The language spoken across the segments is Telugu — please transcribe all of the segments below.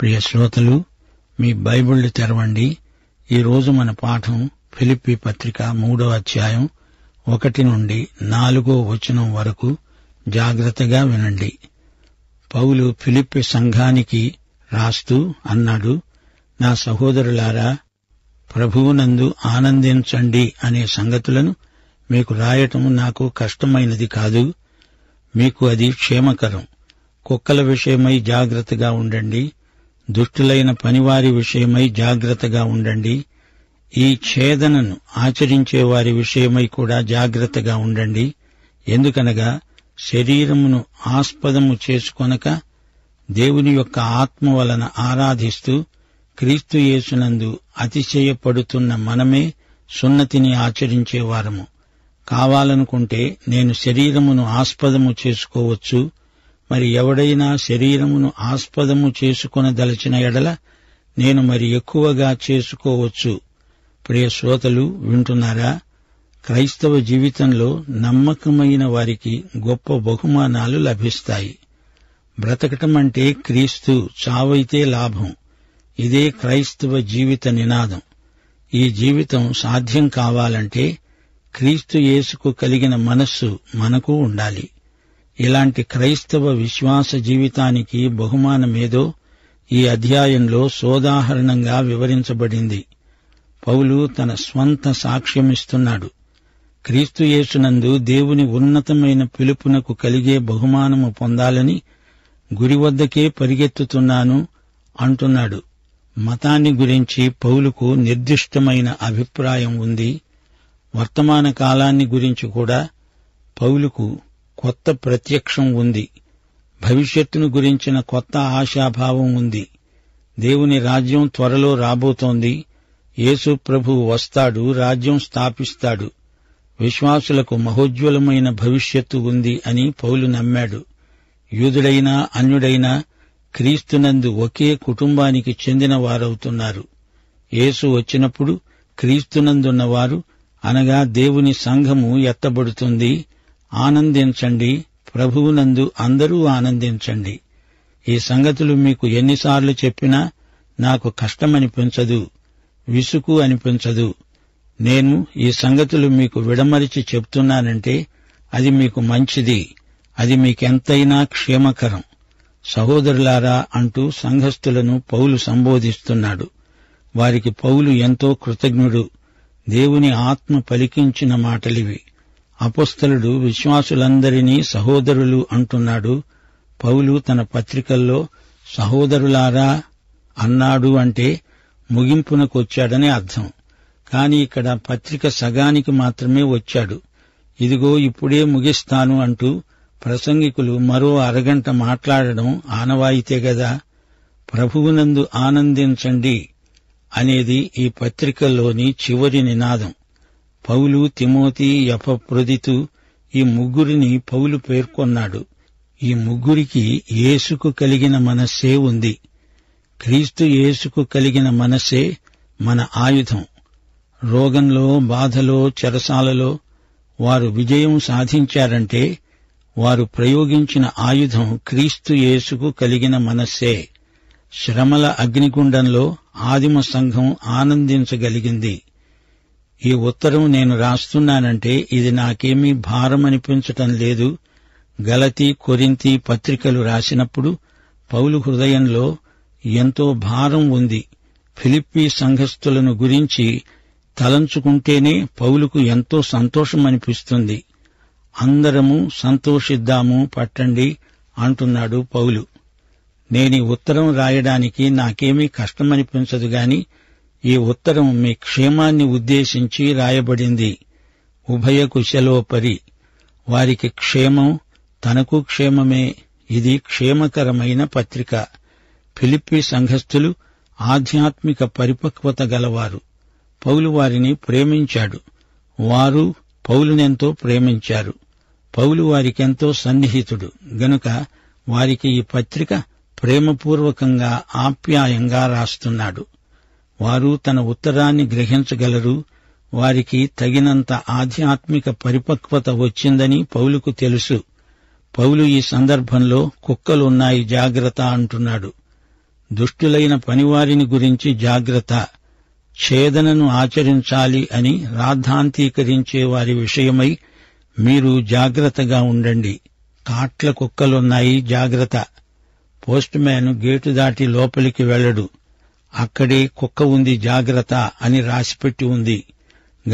ప్రియ శ్రోతలు మీ బైబిళ్లు తెరవండి ఈరోజు మన పాఠం ఫిలిప్పి పత్రిక మూడో అధ్యాయం ఒకటి నుండి నాలుగో వచనం వరకు జాగ్రత్తగా వినండి పౌలు ఫిలిప్పి సంఘానికి రాస్తూ అన్నాడు నా సహోదరులారా ప్రభువునందు ఆనందించండి అనే సంగతులను మీకు రాయటం నాకు కష్టమైనది కాదు మీకు అది క్షేమకరం కుక్కల విషయమై జాగ్రత్తగా ఉండండి దుష్టులైన పనివారి విషయమై జాగ్రత్తగా ఉండండి ఈ ఛేదనను ఆచరించే వారి విషయమై కూడా జాగ్రత్తగా ఉండండి ఎందుకనగా శరీరమును ఆస్పదము చేసుకొనక దేవుని యొక్క ఆత్మ వలన ఆరాధిస్తూ క్రీస్తు అతిశయపడుతున్న మనమే సున్నతిని ఆచరించేవారము కావాలనుకుంటే నేను శరీరమును ఆస్పదము చేసుకోవచ్చు మరి ఎవడైనా శరీరమును ఆస్పదము చేసుకొనదలచిన ఎడల నేను మరి ఎక్కువగా చేసుకోవచ్చు ప్రియ శ్రోతలు వింటున్నారా క్రైస్తవ జీవితంలో నమ్మకమైన వారికి గొప్ప బహుమానాలు లభిస్తాయి బ్రతకటం అంటే క్రీస్తు చావైతే లాభం ఇదే క్రైస్తవ జీవిత నినాదం ఈ జీవితం సాధ్యం కావాలంటే క్రీస్తు యేసుకు కలిగిన మనస్సు మనకు ఉండాలి ఇలాంటి క్రైస్తవ విశ్వాస జీవితానికి బహుమానమేదో ఈ అధ్యాయంలో సోదాహరణంగా వివరించబడింది పౌలు తన స్వంత సాక్ష్యమిస్తున్నాడు క్రీస్తుయేసునందు దేవుని ఉన్నతమైన పిలుపునకు కలిగే బహుమానము పొందాలని గురి వద్దకే పరిగెత్తుతున్నాను అంటున్నాడు మతాన్ని గురించి పౌలుకు నిర్దిష్టమైన అభిప్రాయం ఉంది వర్తమాన కాలాన్ని గురించి కూడా పౌలుకు కొత్త ప్రత్యక్షం ఉంది భవిష్యత్తును గురించిన కొత్త ఆశాభావం ఉంది దేవుని రాజ్యం త్వరలో రాబోతోంది యేసు ప్రభు వస్తాడు రాజ్యం స్థాపిస్తాడు విశ్వాసులకు మహోజ్వలమైన భవిష్యత్తు ఉంది అని పౌలు నమ్మాడు యూదుడైనా అన్యుడైనా క్రీస్తునందు ఒకే కుటుంబానికి చెందిన వారవుతున్నారు యేసు వచ్చినప్పుడు క్రీస్తునందున్నవారు అనగా దేవుని సంఘము ఎత్తబడుతుంది ఆనందించండి ప్రభువునందు అందరూ ఆనందించండి ఈ సంగతులు మీకు ఎన్నిసార్లు చెప్పినా నాకు కష్టమనిపించదు విసుకు అనిపించదు నేను ఈ సంగతులు మీకు విడమరిచి చెప్తున్నానంటే అది మీకు మంచిది అది మీకెంతైనా క్షేమకరం సహోదరులారా అంటూ సంఘస్థులను పౌలు సంబోధిస్తున్నాడు వారికి పౌలు ఎంతో కృతజ్ఞుడు దేవుని ఆత్మ పలికించిన మాటలివి అపోస్తలుడు విశ్వాసులందరినీ సహోదరులు అంటున్నాడు పౌలు తన పత్రికల్లో సహోదరులారా అన్నాడు అంటే ముగింపునకొచ్చాడని అర్థం కాని ఇక్కడ పత్రిక సగానికి మాత్రమే వచ్చాడు ఇదిగో ఇప్పుడే ముగిస్తాను అంటూ ప్రసంగికులు మరో అరగంట మాట్లాడడం ఆనవాయితే గదా ప్రభువునందు ఆనందించండి అనేది ఈ పత్రికలోని చివరి నినాదం పౌలు తిమోతి యపప్రదితు ఈ ముగ్గురిని పౌలు పేర్కొన్నాడు ఈ ముగ్గురికి యేసుకు కలిగిన మనస్సే ఉంది క్రీస్తు యేసుకు కలిగిన మనస్సే మన ఆయుధం రోగంలో బాధలో చెరసాలలో వారు విజయం సాధించారంటే వారు ప్రయోగించిన ఆయుధం క్రీస్తు యేసుకు కలిగిన మనస్సే శ్రమల అగ్నిగుండంలో ఆదిమ సంఘం ఆనందించగలిగింది ఈ ఉత్తరం నేను రాస్తున్నానంటే ఇది నాకేమీ భారమనిపించటం లేదు గలతి కొరింతి పత్రికలు రాసినప్పుడు పౌలు హృదయంలో ఎంతో భారం ఉంది ఫిలిప్పీ సంఘస్థులను గురించి తలంచుకుంటేనే పౌలుకు ఎంతో సంతోషం అనిపిస్తుంది అందరము సంతోషిద్దాము పట్టండి అంటున్నాడు పౌలు నేని ఉత్తరం రాయడానికి నాకేమీ కష్టమనిపించదు గాని ఈ ఉత్తరం మీ క్షేమాన్ని ఉద్దేశించి రాయబడింది ఉభయకు సెలవుపరి వారికి క్షేమం తనకు క్షేమమే ఇది క్షేమకరమైన పత్రిక ఫిలిప్పి సంఘస్థులు ఆధ్యాత్మిక పరిపక్వత గలవారు పౌలు వారిని ప్రేమించాడు వారు పౌలునెంతో ప్రేమించారు పౌలు వారికెంతో సన్నిహితుడు గనుక వారికి ఈ పత్రిక ప్రేమపూర్వకంగా ఆప్యాయంగా రాస్తున్నాడు వారు తన ఉత్తరాన్ని గ్రహించగలరు వారికి తగినంత ఆధ్యాత్మిక పరిపక్వత వచ్చిందని పౌలుకు తెలుసు పౌలు ఈ సందర్భంలో కుక్కలున్నాయి జాగ్రత్త అంటున్నాడు దుష్టులైన పనివారిని గురించి జాగ్రత్త ఛేదనను ఆచరించాలి అని రాద్ధాంతీకరించే వారి విషయమై మీరు జాగ్రత్తగా ఉండండి కాట్ల కుక్కలున్నాయి జాగ్రత్త పోస్ట్ గేటు దాటి లోపలికి వెళ్లడు అక్కడే కుక్క ఉంది జాగ్రత్త అని రాసిపెట్టి ఉంది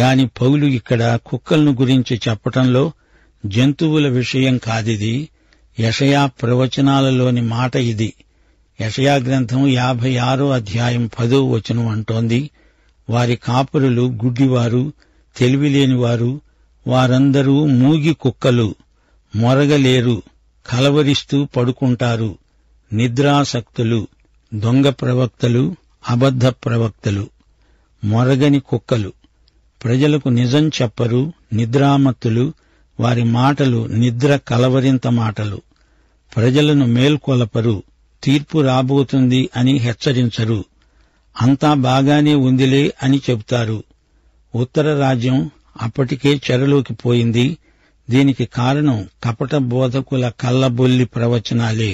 గాని పౌలు ఇక్కడ కుక్కలను గురించి చెప్పటంలో జంతువుల విషయం కాదిది యషయా ప్రవచనాలలోని మాట ఇది యషయా గ్రంథం యాభై ఆరో అధ్యాయం పదో వచనం అంటోంది వారి కాపురులు గుడ్డివారు తెలివిలేనివారు వారందరూ మూగి కుక్కలు మొరగలేరు కలవరిస్తూ పడుకుంటారు నిద్రాసక్తులు దొంగ ప్రవక్తలు అబద్ధ ప్రవక్తలు మొరగని కుక్కలు ప్రజలకు నిజం చెప్పరు నిద్రామత్తులు వారి మాటలు నిద్ర కలవరింత మాటలు ప్రజలను మేల్కొలపరు తీర్పు రాబోతుంది అని హెచ్చరించరు అంతా బాగానే ఉందిలే అని చెబుతారు ఉత్తర రాజ్యం అప్పటికే చెరలోకి పోయింది దీనికి కారణం కపట బోధకుల కళ్ళబొల్లి ప్రవచనాలే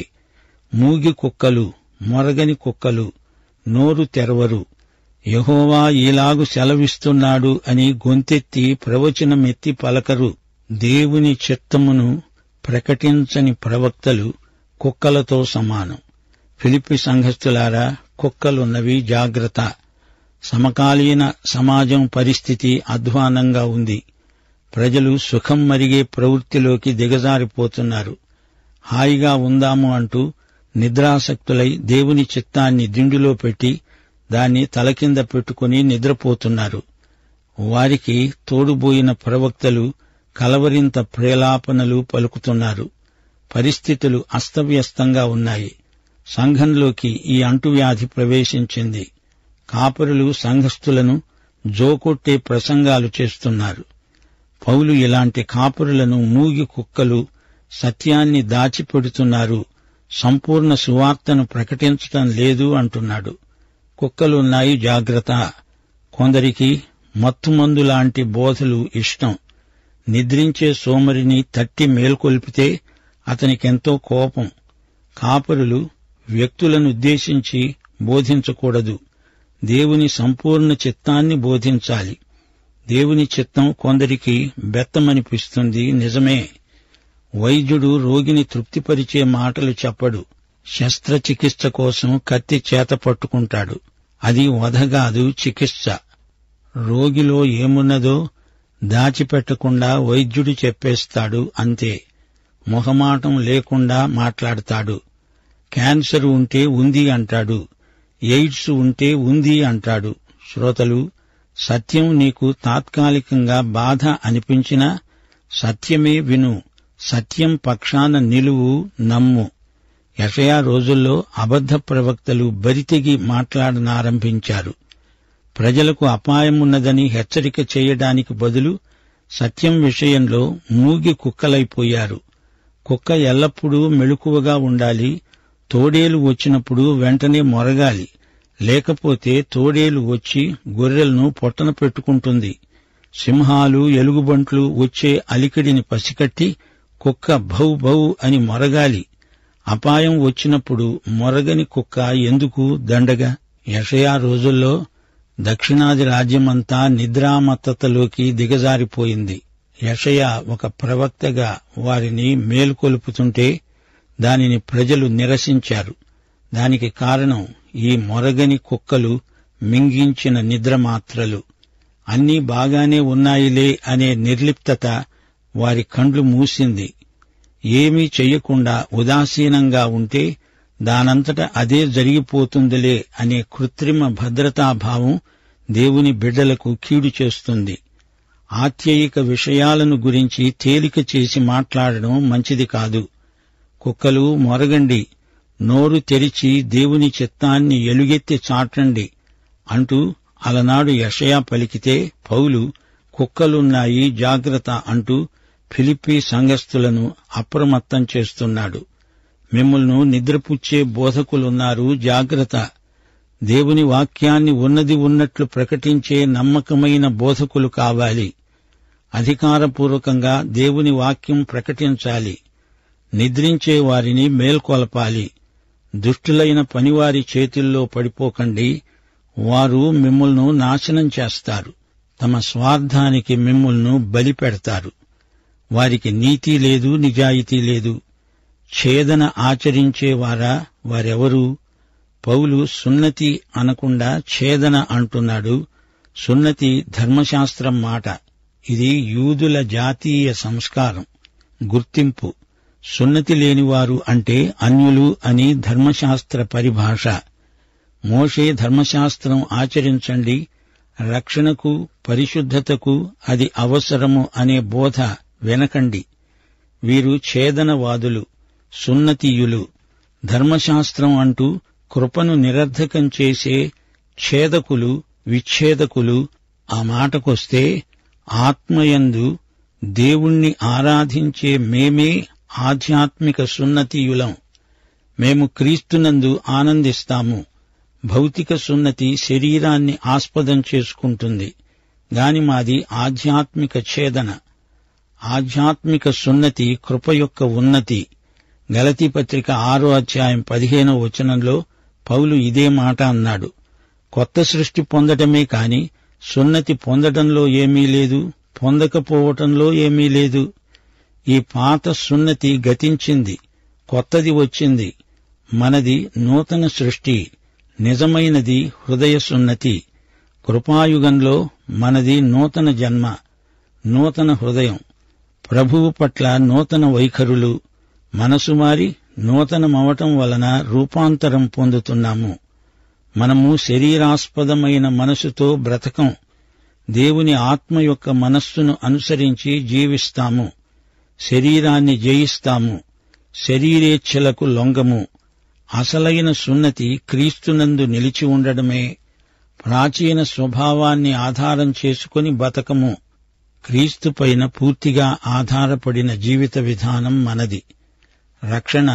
మూగి కుక్కలు మొరగని కుక్కలు నోరు తెరవరు యహోవా ఈలాగు సెలవిస్తున్నాడు అని గొంతెత్తి ప్రవచనమెత్తి పలకరు దేవుని చిత్తమును ప్రకటించని ప్రవక్తలు కుక్కలతో సమానం ఫిలిపి సంఘస్థులారా కుక్కలున్నవి జాగ్రత్త సమకాలీన సమాజం పరిస్థితి అధ్వానంగా ఉంది ప్రజలు సుఖం మరిగే ప్రవృత్తిలోకి దిగజారిపోతున్నారు హాయిగా ఉందాము అంటూ నిద్రాసక్తులై దేవుని చిత్తాన్ని దిండులో పెట్టి దాన్ని తలకింద పెట్టుకుని నిద్రపోతున్నారు వారికి తోడుబోయిన ప్రవక్తలు కలవరింత ప్రేలాపనలు పలుకుతున్నారు పరిస్థితులు అస్తవ్యస్తంగా ఉన్నాయి సంఘంలోకి ఈ అంటువ్యాధి ప్రవేశించింది కాపరులు సంఘస్థులను జోకొట్టే ప్రసంగాలు చేస్తున్నారు పౌలు ఇలాంటి కాపురులను మూగి కుక్కలు సత్యాన్ని దాచిపెడుతున్నారు సంపూర్ణ సువార్తను ప్రకటించటం లేదు అంటున్నాడు కుక్కలున్నాయి జాగ్రత్త కొందరికి మత్తుమందు లాంటి బోధలు ఇష్టం నిద్రించే సోమరిని తట్టి మేల్కొల్పితే అతనికెంతో కోపం కాపరులు వ్యక్తులను ఉద్దేశించి బోధించకూడదు దేవుని సంపూర్ణ చిత్తాన్ని బోధించాలి దేవుని చిత్తం కొందరికి బెత్తమనిపిస్తుంది నిజమే వైద్యుడు రోగిని తృప్తిపరిచే మాటలు చెప్పడు శస్త్రచికిత్స కోసం కత్తి చేత పట్టుకుంటాడు అది వధగాదు చికిత్స రోగిలో ఏమున్నదో దాచిపెట్టకుండా వైద్యుడు చెప్పేస్తాడు అంతే మొహమాటం లేకుండా మాట్లాడతాడు క్యాన్సర్ ఉంటే ఉంది అంటాడు ఎయిడ్స్ ఉంటే ఉంది అంటాడు శ్రోతలు సత్యం నీకు తాత్కాలికంగా బాధ అనిపించినా సత్యమే విను సత్యం పక్షాన నిలువు నమ్ము యషయా రోజుల్లో అబద్ధ ప్రవక్తలు బరితెగి మాట్లాడనారంభించారు ప్రజలకు అపాయమున్నదని హెచ్చరిక చేయడానికి బదులు సత్యం విషయంలో మూగి కుక్కలైపోయారు కుక్క ఎల్లప్పుడూ మెళుకువగా ఉండాలి తోడేలు వచ్చినప్పుడు వెంటనే మొరగాలి లేకపోతే తోడేలు వచ్చి గొర్రెలను పొట్టన పెట్టుకుంటుంది సింహాలు ఎలుగుబంట్లు వచ్చే అలికిడిని పసికట్టి కుక్క భౌ భౌ అని మొరగాలి అపాయం వచ్చినప్పుడు మొరగని కుక్క ఎందుకు దండగా యషయా రోజుల్లో దక్షిణాది రాజ్యమంతా నిద్రామత్తతలోకి దిగజారిపోయింది యషయా ఒక ప్రవక్తగా వారిని మేల్కొలుపుతుంటే దానిని ప్రజలు నిరసించారు దానికి కారణం ఈ మొరగని కుక్కలు మింగించిన నిద్ర మాత్రలు అన్నీ బాగానే ఉన్నాయిలే అనే నిర్లిప్తత వారి కండ్లు మూసింది ఏమీ చెయ్యకుండా ఉదాసీనంగా ఉంటే దానంతట అదే జరిగిపోతుందిలే అనే కృత్రిమ భద్రతాభావం దేవుని బిడ్డలకు కీడు చేస్తుంది ఆత్యయిక విషయాలను గురించి తేలిక చేసి మాట్లాడడం మంచిది కాదు కుక్కలు మొరగండి నోరు తెరిచి దేవుని చిత్తాన్ని ఎలుగెత్తి చాటండి అంటూ అలనాడు యషయా పలికితే పౌలు కుక్కలున్నాయి జాగ్రత్త అంటూ ఫిలిపీ సంఘస్థులను అప్రమత్తం చేస్తున్నాడు మిమ్మల్ని నిద్రపుచ్చే బోధకులున్నారు జాగ్రత్త దేవుని వాక్యాన్ని ఉన్నది ఉన్నట్లు ప్రకటించే నమ్మకమైన బోధకులు కావాలి అధికారపూర్వకంగా దేవుని వాక్యం ప్రకటించాలి నిద్రించే వారిని మేల్కొలపాలి దుష్టులైన పనివారి చేతుల్లో పడిపోకండి వారు మిమ్మల్ని నాశనం చేస్తారు తమ స్వార్థానికి మిమ్మల్ని బలి పెడతారు వారికి నీతి లేదు నిజాయితీ లేదు ఛేదన ఆచరించేవారా వారెవరు పౌలు సున్నతి అనకుండా ఛేదన అంటున్నాడు సున్నతి ధర్మశాస్త్రం మాట ఇది యూదుల జాతీయ సంస్కారం గుర్తింపు సున్నతి లేనివారు అంటే అన్యులు అని ధర్మశాస్త్ర పరిభాష మోషే ధర్మశాస్త్రం ఆచరించండి రక్షణకు పరిశుద్ధతకు అది అవసరము అనే బోధ వెనకండి వీరు ఛేదనవాదులు సున్నతీయులు ధర్మశాస్త్రం అంటూ కృపను నిరర్ధకం చేసే ఛేదకులు విచ్ఛేదకులు ఆ మాటకొస్తే ఆత్మయందు దేవుణ్ణి ఆరాధించే మేమే ఆధ్యాత్మిక సున్నతీయులం మేము క్రీస్తునందు ఆనందిస్తాము భౌతిక సున్నతి శరీరాన్ని ఆస్పదం చేసుకుంటుంది గాని మాది ఆధ్యాత్మిక ఛేదన ఆధ్యాత్మిక సున్నతి కృప యొక్క ఉన్నతి గలతీ పత్రిక ఆరో అధ్యాయం పదిహేనో వచనంలో పౌలు ఇదే మాట అన్నాడు కొత్త సృష్టి పొందటమే కాని సున్నతి పొందటంలో ఏమీ లేదు పొందకపోవటంలో ఏమీ లేదు ఈ పాత సున్నతి గతించింది కొత్తది వచ్చింది మనది నూతన సృష్టి నిజమైనది హృదయ సున్నతి కృపాయుగంలో మనది నూతన జన్మ నూతన హృదయం ప్రభువు పట్ల నూతన వైఖరులు మనసు మారి నూతనమవటం వలన రూపాంతరం పొందుతున్నాము మనము శరీరాస్పదమైన మనసుతో బ్రతకం దేవుని ఆత్మ యొక్క మనస్సును అనుసరించి జీవిస్తాము శరీరాన్ని జయిస్తాము శరీరేచ్ఛలకు లొంగము అసలైన సున్నతి క్రీస్తునందు నిలిచి ఉండడమే ప్రాచీన స్వభావాన్ని ఆధారం చేసుకుని బతకము క్రీస్తుపైన పూర్తిగా ఆధారపడిన జీవిత విధానం మనది రక్షణ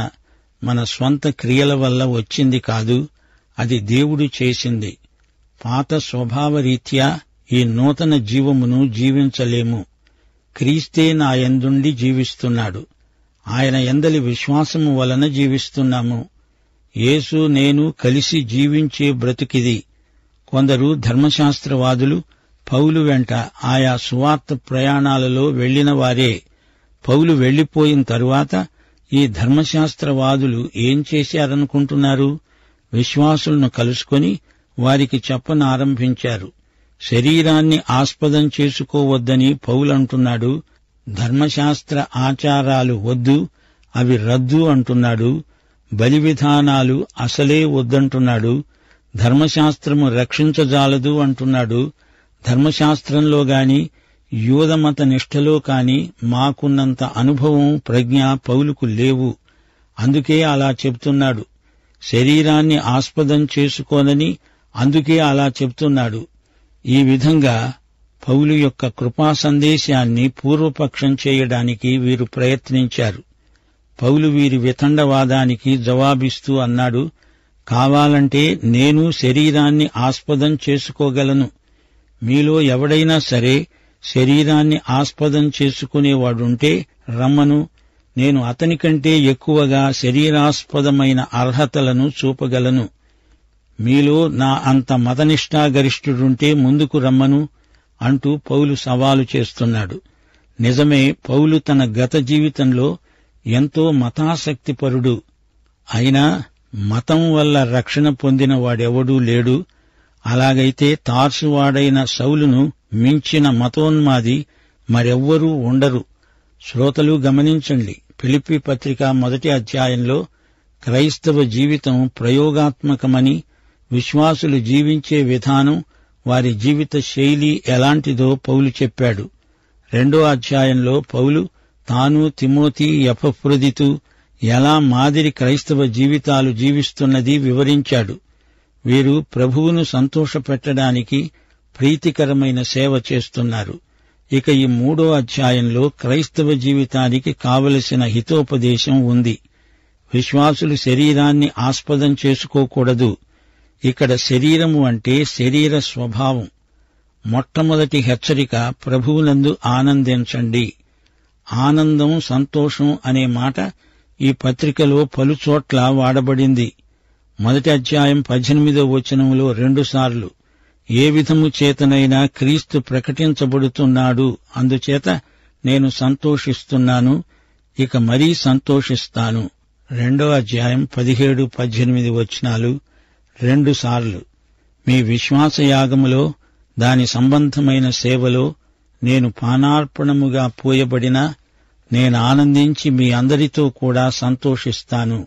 మన స్వంత క్రియల వల్ల వచ్చింది కాదు అది దేవుడు చేసింది పాత స్వభావరీత్యా ఈ నూతన జీవమును జీవించలేము క్రీస్తే నా జీవిస్తున్నాడు ఆయన ఎందలి విశ్వాసము వలన జీవిస్తున్నాము యేసు నేను కలిసి జీవించే బ్రతుకిది కొందరు ధర్మశాస్త్రవాదులు పౌలు వెంట ఆయా సువార్త ప్రయాణాలలో వెళ్లిన వారే పౌలు వెళ్లిపోయిన తరువాత ఈ ధర్మశాస్త్రవాదులు ఏం చేశారనుకుంటున్నారు విశ్వాసులను కలుసుకొని వారికి చెప్పనారంభించారు శరీరాన్ని ఆస్పదం చేసుకోవద్దని పౌలంటున్నాడు ధర్మశాస్త్ర ఆచారాలు వద్దు అవి రద్దు అంటున్నాడు బలి విధానాలు అసలే వద్దంటున్నాడు ధర్మశాస్త్రము రక్షించజాలదు అంటున్నాడు ధర్మశాస్త్రంలో గాని యూదమత నిష్టలో కాని మాకున్నంత అనుభవం ప్రజ్ఞ పౌలుకు లేవు అందుకే అలా చెబుతున్నాడు శరీరాన్ని ఆస్పదం చేసుకోనని అందుకే అలా చెబుతున్నాడు ఈ విధంగా పౌలు యొక్క కృపా సందేశాన్ని పూర్వపక్షం చేయడానికి వీరు ప్రయత్నించారు పౌలు వీరి వితండవాదానికి జవాబిస్తూ అన్నాడు కావాలంటే నేను శరీరాన్ని ఆస్పదం చేసుకోగలను మీలో ఎవడైనా సరే శరీరాన్ని ఆస్పదం చేసుకునేవాడుంటే రమ్మను నేను అతనికంటే ఎక్కువగా శరీరాస్పదమైన అర్హతలను చూపగలను మీలో నా అంత మతనిష్టాగరిష్ఠుడుంటే ముందుకు రమ్మను అంటూ పౌలు సవాలు చేస్తున్నాడు నిజమే పౌలు తన గత జీవితంలో ఎంతో మతాసక్తిపరుడు అయినా మతం వల్ల రక్షణ పొందిన వాడెవడూ లేడు అలాగైతే తార్సువాడైన సౌలును మించిన మతోన్మాది మరెవ్వరూ ఉండరు శ్రోతలు గమనించండి పిలిపి పత్రిక మొదటి అధ్యాయంలో క్రైస్తవ జీవితం ప్రయోగాత్మకమని విశ్వాసులు జీవించే విధానం వారి జీవిత శైలి ఎలాంటిదో పౌలు చెప్పాడు రెండో అధ్యాయంలో పౌలు తాను తిమోతి ఎపఫ్రుదితు ఎలా మాదిరి క్రైస్తవ జీవితాలు జీవిస్తున్నది వివరించాడు వీరు ప్రభువును సంతోషపెట్టడానికి ప్రీతికరమైన సేవ చేస్తున్నారు ఇక ఈ మూడో అధ్యాయంలో క్రైస్తవ జీవితానికి కావలసిన హితోపదేశం ఉంది విశ్వాసులు శరీరాన్ని ఆస్పదం చేసుకోకూడదు ఇక్కడ శరీరము అంటే శరీర స్వభావం మొట్టమొదటి హెచ్చరిక ప్రభువునందు ఆనందించండి ఆనందం సంతోషం అనే మాట ఈ పత్రికలో పలుచోట్ల వాడబడింది మొదటి అధ్యాయం పద్దెనిమిదో వచనంలో రెండుసార్లు ఏ విధము చేతనైనా క్రీస్తు ప్రకటించబడుతున్నాడు అందుచేత నేను సంతోషిస్తున్నాను ఇక మరీ సంతోషిస్తాను రెండో అధ్యాయం పదిహేడు పద్దెనిమిది వచనాలు రెండుసార్లు మీ విశ్వాసయాగములో దాని సంబంధమైన సేవలో నేను పానార్పణముగా పోయబడినా నేను ఆనందించి మీ అందరితో కూడా సంతోషిస్తాను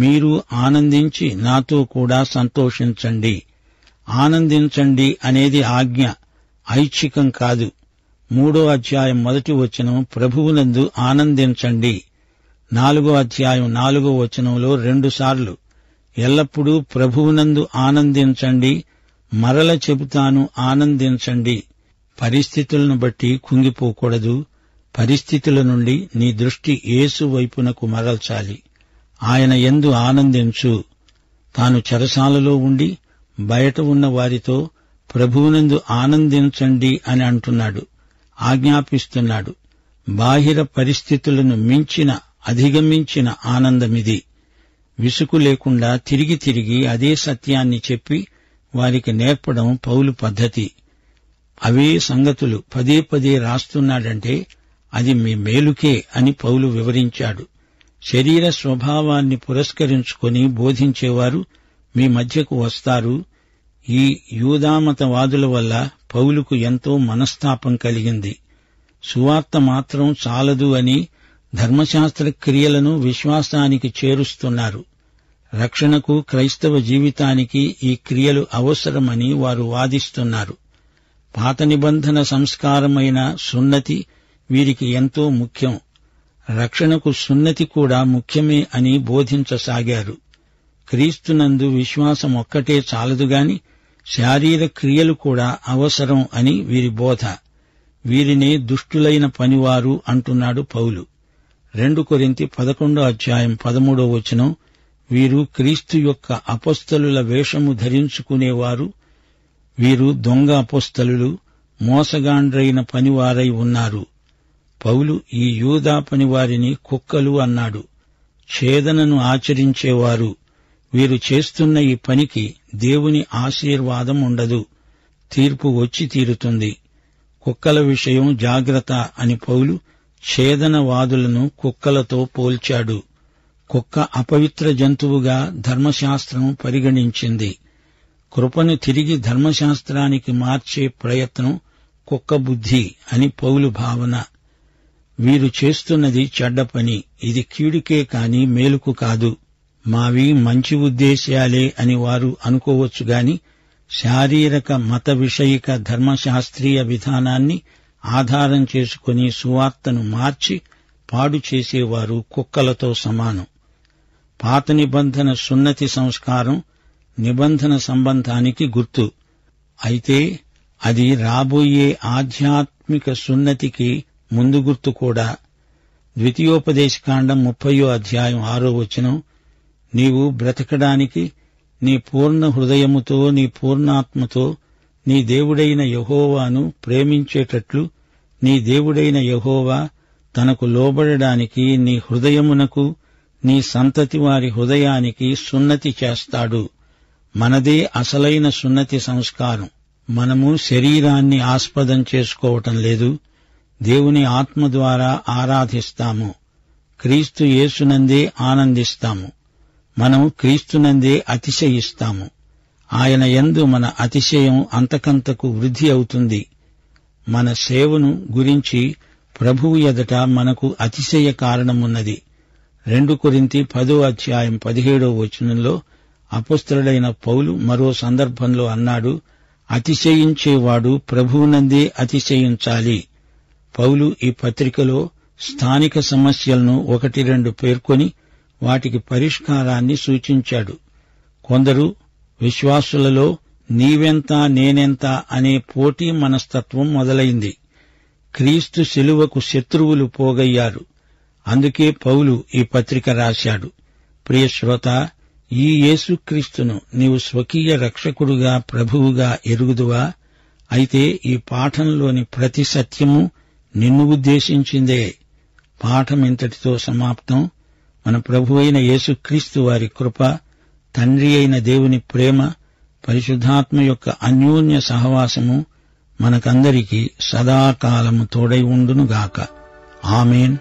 మీరు ఆనందించి నాతో కూడా సంతోషించండి ఆనందించండి అనేది ఆజ్ఞ ఐచ్ఛికం కాదు మూడో అధ్యాయం మొదటి వచనం ప్రభువునందు ఆనందించండి నాలుగో అధ్యాయం నాలుగో వచనంలో రెండుసార్లు ఎల్లప్పుడూ ప్రభువునందు ఆనందించండి మరల చెబుతాను ఆనందించండి పరిస్థితులను బట్టి కుంగిపోకూడదు పరిస్థితుల నుండి నీ దృష్టి ఏసు వైపునకు మరల్చాలి ఆయన ఎందు ఆనందించు తాను చెరసాలలో ఉండి బయట ఉన్న వారితో ప్రభువునందు ఆనందించండి అని అంటున్నాడు ఆజ్ఞాపిస్తున్నాడు బాహిర పరిస్థితులను మించిన అధిగమించిన ఆనందమిది విసుకు లేకుండా తిరిగి తిరిగి అదే సత్యాన్ని చెప్పి వారికి నేర్పడం పౌలు పద్ధతి అవే సంగతులు పదే పదే రాస్తున్నాడంటే అది మీ మేలుకే అని పౌలు వివరించాడు శరీర స్వభావాన్ని పురస్కరించుకుని బోధించేవారు మీ మధ్యకు వస్తారు ఈ యూదామతవాదుల వల్ల పౌలుకు ఎంతో మనస్తాపం కలిగింది సువార్త మాత్రం చాలదు అని ధర్మశాస్త్ర క్రియలను విశ్వాసానికి చేరుస్తున్నారు రక్షణకు క్రైస్తవ జీవితానికి ఈ క్రియలు అవసరమని వారు వాదిస్తున్నారు పాత నిబంధన సంస్కారమైన సున్నతి వీరికి ఎంతో ముఖ్యం రక్షణకు సున్నతి కూడా ముఖ్యమే అని బోధించసాగారు క్రీస్తునందు విశ్వాసం ఒక్కటే చాలదుగాని శారీర క్రియలు కూడా అవసరం అని వీరి బోధ వీరినే దుష్టులైన పనివారు అంటున్నాడు పౌలు రెండు కొరింతి పదకొండో అధ్యాయం పదమూడో వచనం వీరు క్రీస్తు యొక్క అపస్థలుల వేషము ధరించుకునేవారు వీరు దొంగ అపస్థలులు మోసగాండ్రైన పనివారై ఉన్నారు పౌలు ఈ యూదా పని వారిని కుక్కలు అన్నాడు ఛేదనను ఆచరించేవారు వీరు చేస్తున్న ఈ పనికి దేవుని ఆశీర్వాదం ఉండదు తీర్పు వచ్చి తీరుతుంది కుక్కల విషయం జాగ్రత్త అని పౌలు ఛేదనవాదులను కుక్కలతో పోల్చాడు కుక్క అపవిత్ర జంతువుగా ధర్మశాస్త్రం పరిగణించింది కృపను తిరిగి ధర్మశాస్త్రానికి మార్చే ప్రయత్నం కుక్క బుద్ధి అని పౌలు భావన వీరు చేస్తున్నది చెడ్డ పని ఇది కీడుకే కాని మేలుకు కాదు మావి మంచి ఉద్దేశ్యాలే అని వారు అనుకోవచ్చు గాని శారీరక మత విషయిక ధర్మశాస్త్రీయ విధానాన్ని ఆధారం చేసుకుని సువార్తను మార్చి పాడు చేసేవారు కుక్కలతో సమానం పాత నిబంధన సున్నతి సంస్కారం నిబంధన సంబంధానికి గుర్తు అయితే అది రాబోయే ఆధ్యాత్మిక సున్నతికి ముందు గుర్తు కూడా ద్వితీయోపదేశకాండం ముప్పయో అధ్యాయం ఆరో వచనం నీవు బ్రతకడానికి నీ పూర్ణ హృదయముతో నీ పూర్ణాత్మతో నీ దేవుడైన యహోవాను ప్రేమించేటట్లు నీ దేవుడైన యహోవా తనకు లోబడడానికి నీ హృదయమునకు నీ సంతతి వారి హృదయానికి సున్నతి చేస్తాడు మనదే అసలైన సున్నతి సంస్కారం మనము శరీరాన్ని ఆస్పదం చేసుకోవటం లేదు దేవుని ఆత్మ ద్వారా ఆరాధిస్తాము క్రీస్తు యేసునందే ఆనందిస్తాము మనం క్రీస్తునందే అతిశయిస్తాము ఆయన ఎందు మన అతిశయం అంతకంతకు వృద్ధి అవుతుంది మన సేవను గురించి ప్రభువు ఎదట మనకు అతిశయ కారణమున్నది రెండు కొరింతి పదో అధ్యాయం పదిహేడో వచనంలో అపుస్తరుడైన పౌలు మరో సందర్భంలో అన్నాడు అతిశయించేవాడు ప్రభువునందే అతిశయించాలి పౌలు ఈ పత్రికలో స్థానిక సమస్యలను ఒకటి రెండు పేర్కొని వాటికి పరిష్కారాన్ని సూచించాడు కొందరు విశ్వాసులలో నీవెంత నేనెంత అనే పోటీ మనస్తత్వం మొదలైంది క్రీస్తు శిలువకు శత్రువులు పోగయ్యారు అందుకే పౌలు ఈ పత్రిక రాశాడు ప్రియశ్రోత ఈ యేసుక్రీస్తును నీవు స్వకీయ రక్షకుడుగా ప్రభువుగా ఎరుగుదువా అయితే ఈ పాఠంలోని ప్రతి సత్యము నిన్ను ఉద్దేశించిందే పాఠం ఇంతటితో సమాప్తం మన ప్రభు అయిన యేసుక్రీస్తు వారి కృప తండ్రి అయిన దేవుని ప్రేమ పరిశుద్ధాత్మ యొక్క అన్యోన్య సహవాసము మనకందరికీ సదాకాలము తోడై ఉండునుగాక ఆమెన్